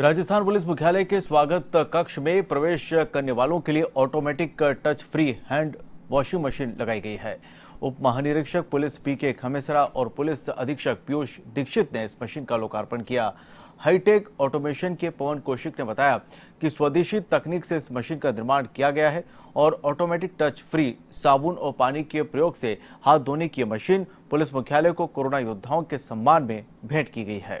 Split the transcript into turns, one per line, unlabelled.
Rajasthan police मुख्यालय के स्वागत कक्ष में प्रवेश करने वालों के लिए automatic touch free hand washing machine लगाई गई है उप महानिरीक्षक पुलिस पी के खमेसरा और पुलिस अधीक्षक पीयूष दीक्षित ने इस मशीन का लोकार्पण किया हाईटेक ऑटोमेशन के पवन कौशिक ने बताया कि स्वदेशी तकनीक से इस मशीन का निर्माण किया गया है और ऑटोमेटिक टच फ्री साबुन और पानी के प्रयोग से हाथ धोने की मशीन पुलिस मुख्यालय को कोरोना योद्धाओं के सम्मान में भेंट की गई है